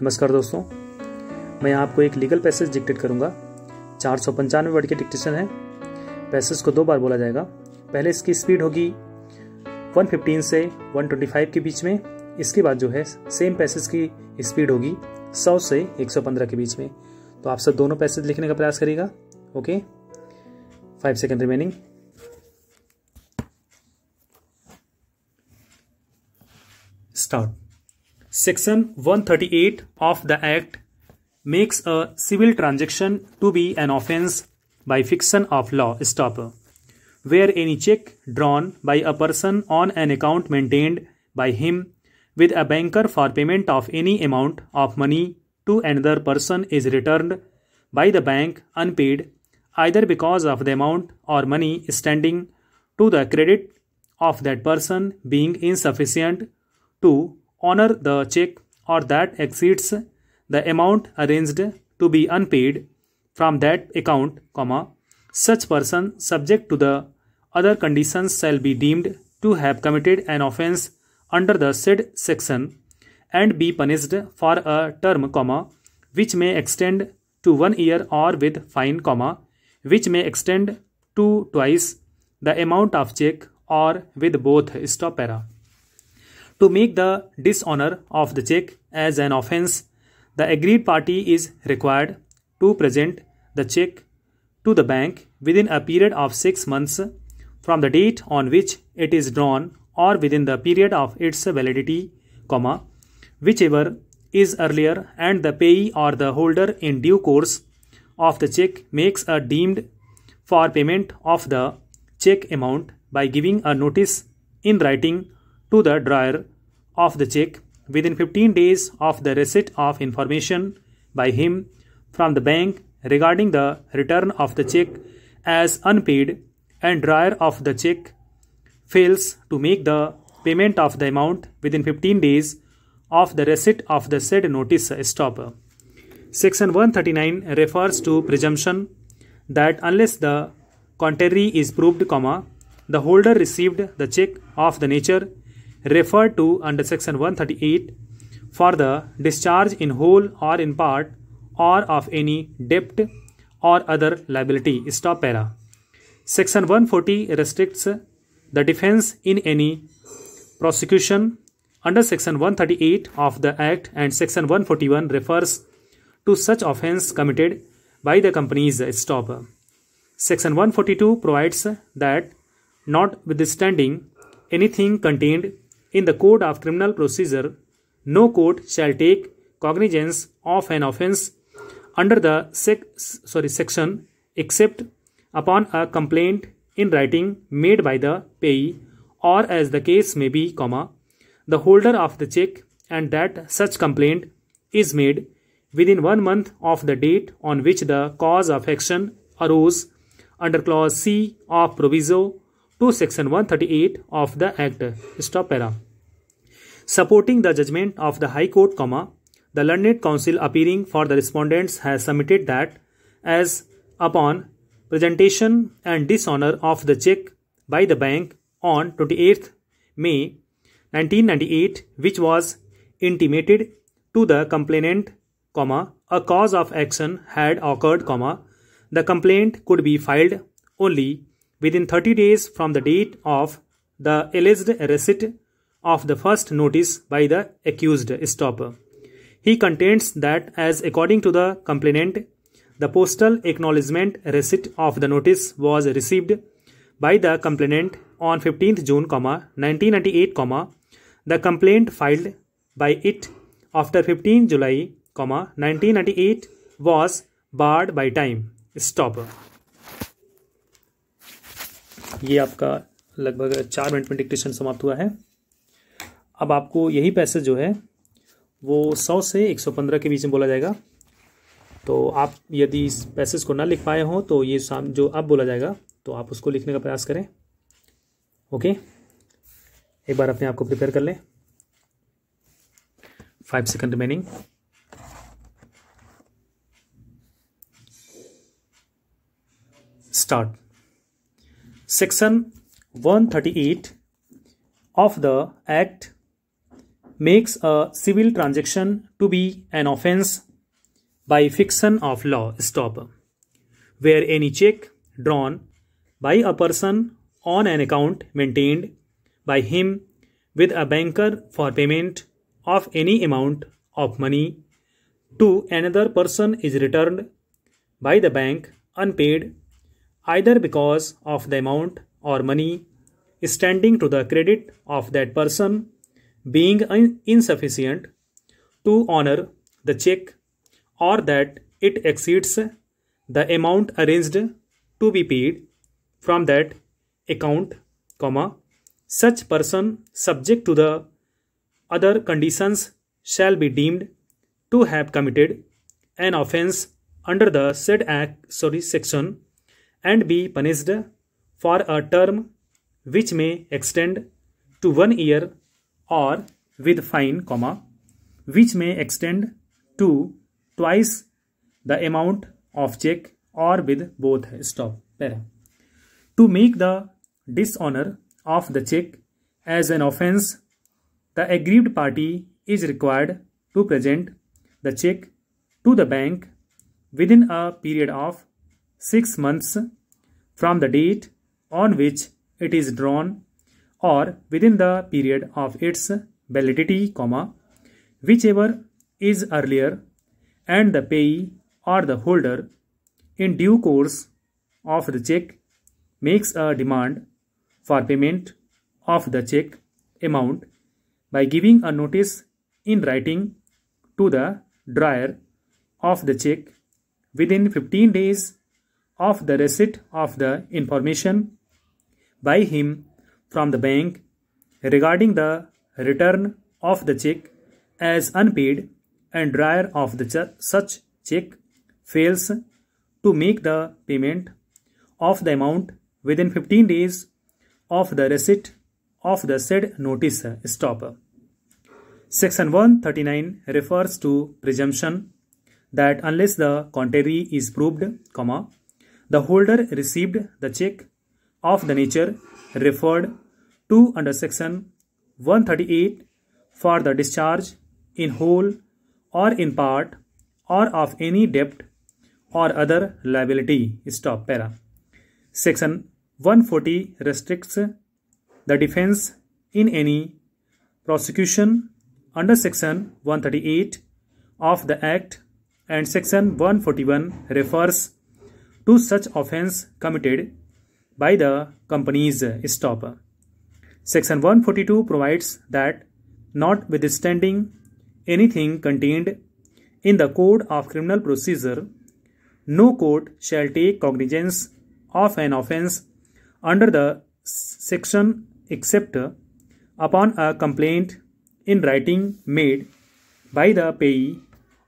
नमस्कार दोस्तों मैं आपको एक लीगल पैसेज डिक्टेट करूंगा चार सौ पंचानवे वर्ड के डिक्टेशन है पैसेज को दो बार बोला जाएगा पहले इसकी स्पीड होगी 115 से 125 के बीच में इसके बाद जो है सेम पैसेज की स्पीड होगी 100 से 115 के बीच में तो आप सब दोनों पैसेज लिखने का प्रयास करिएगा okay five second remaining start Section 138 of the Act makes a civil transaction to be an offence by fiction of law stopper, where any check drawn by a person on an account maintained by him with a banker for payment of any amount of money to another person is returned by the bank unpaid either because of the amount or money standing to the credit of that person being insufficient to honor the check or that exceeds the amount arranged to be unpaid from that account, comma, such person subject to the other conditions shall be deemed to have committed an offence under the said section and be punished for a term, comma, which may extend to one year or with fine, comma, which may extend to twice the amount of check or with both stop para. To make the dishonor of the check as an offense, the agreed party is required to present the check to the bank within a period of 6 months from the date on which it is drawn or within the period of its validity, comma, whichever is earlier and the payee or the holder in due course of the check makes a deemed for payment of the check amount by giving a notice in writing to the drawer of the check within 15 days of the receipt of information by him from the bank regarding the return of the check as unpaid and drawer of the check fails to make the payment of the amount within 15 days of the receipt of the said notice stop. Section 139 refers to presumption that unless the contrary is proved, comma, the holder received the check of the nature referred to under section 138 for the discharge in whole or in part or of any debt or other liability. Stop para. Section 140 restricts the defense in any prosecution under section 138 of the act and section 141 refers to such offense committed by the company's stop. Section 142 provides that notwithstanding anything contained in the Code of Criminal Procedure, no court shall take cognizance of an offence under the sec sorry, section except upon a complaint in writing made by the payee or as the case may be, comma, the holder of the check and that such complaint is made within one month of the date on which the cause of action arose under clause C of proviso to section 138 of the act stop para supporting the judgment of the High Court, comma, the learned counsel appearing for the respondents has submitted that as upon presentation and dishonor of the check by the bank on 28th May 1998 which was intimated to the complainant comma a cause of action had occurred comma the complaint could be filed only within 30 days from the date of the alleged receipt of the first notice by the accused stopper. He contends that as according to the complainant, the postal acknowledgement receipt of the notice was received by the complainant on 15th June, 1998, the complaint filed by it after 15 July, 1998 was barred by time. Stopper. ये आपका लगभग चार minute में dictation समाप्त हुआ है अब आपको यही पैसेज जो है वो सौ से एक सौ पंद्रह के बीच में बोला जाएगा तो आप यदि इस पैसेज को ना लिख पाए हों तो ये शाम जो अब बोला जाएगा तो आप उसको लिखने का प्रयास करें ओके एक बार अपने आप को प्रिपेयर कर लें five second remaining start section 138 of the act makes a civil transaction to be an offense by fiction of law stop where any check drawn by a person on an account maintained by him with a banker for payment of any amount of money to another person is returned by the bank unpaid either because of the amount or money standing to the credit of that person being insufficient to honor the check or that it exceeds the amount arranged to be paid from that account comma such person subject to the other conditions shall be deemed to have committed an offence under the said act sorry section and be punished for a term which may extend to one year or with fine comma which may extend to twice the amount of check or with both stop para to make the dishonor of the check as an offense the aggrieved party is required to present the check to the bank within a period of 6 months from the date on which it is drawn or within the period of its validity, comma, whichever is earlier, and the payee or the holder in due course of the check makes a demand for payment of the check amount by giving a notice in writing to the drawer of the check within 15 days of the receipt of the information by him from the bank regarding the return of the check as unpaid and drawer of the ch such check fails to make the payment of the amount within 15 days of the receipt of the said notice stopper. Section 139 refers to presumption that unless the contrary is proved, comma, the holder received the check of the nature referred to under section 138 for the discharge in whole or in part or of any debt or other liability stop para section 140 restricts the defense in any prosecution under section 138 of the act and section 141 refers to such offense committed by the company's stopper. Section 142 provides that notwithstanding anything contained in the Code of Criminal Procedure, no court shall take cognizance of an offence under the section except upon a complaint in writing made by the payee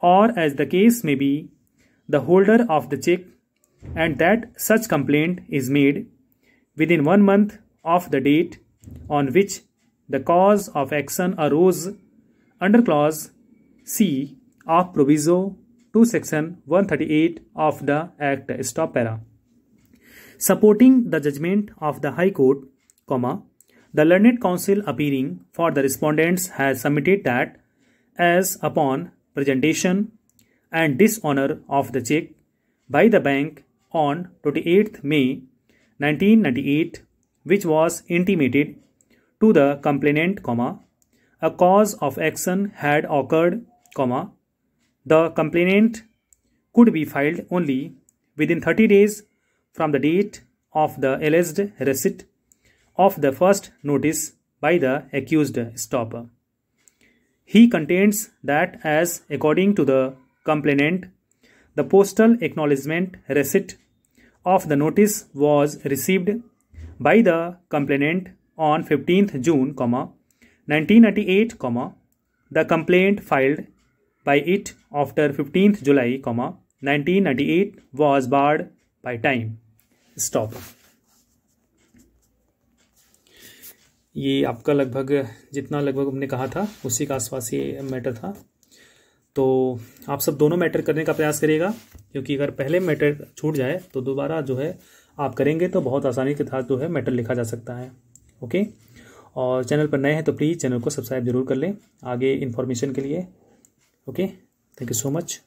or as the case may be the holder of the check and that such complaint is made within one month of the date on which the cause of action arose under clause C of proviso to section 138 of the act stop para supporting the judgment of the high court comma the learned counsel appearing for the respondents has submitted that as upon presentation and dishonor of the check by the bank on 28th may 1998 which was intimated to the complainant, comma, a cause of action had occurred, comma, the complainant could be filed only within 30 days from the date of the alleged receipt of the first notice by the accused stopper. He contends that as according to the complainant, the postal acknowledgement receipt of the notice was received by the complainant on 15th June, comma 1998, comma the complaint filed by it after 15th July, comma 1998 was barred by time. Stop. ये आपका लगभग जितना लगभग हमने कहा था उसी का आसपास ये मैटर था तो आप सब दोनों मैटर करने का प्रयास करिएगा क्योंकि अगर पहले मैटर छूट जाए तो दोबारा जो है आप करेंगे तो बहुत आसानी के साथ जो है मैटर लिखा जा सकता है ओके और चैनल पर नए हैं तो प्लीज़ चैनल को सब्सक्राइब जरूर कर लें आगे इन्फॉर्मेशन के लिए okay thank you so much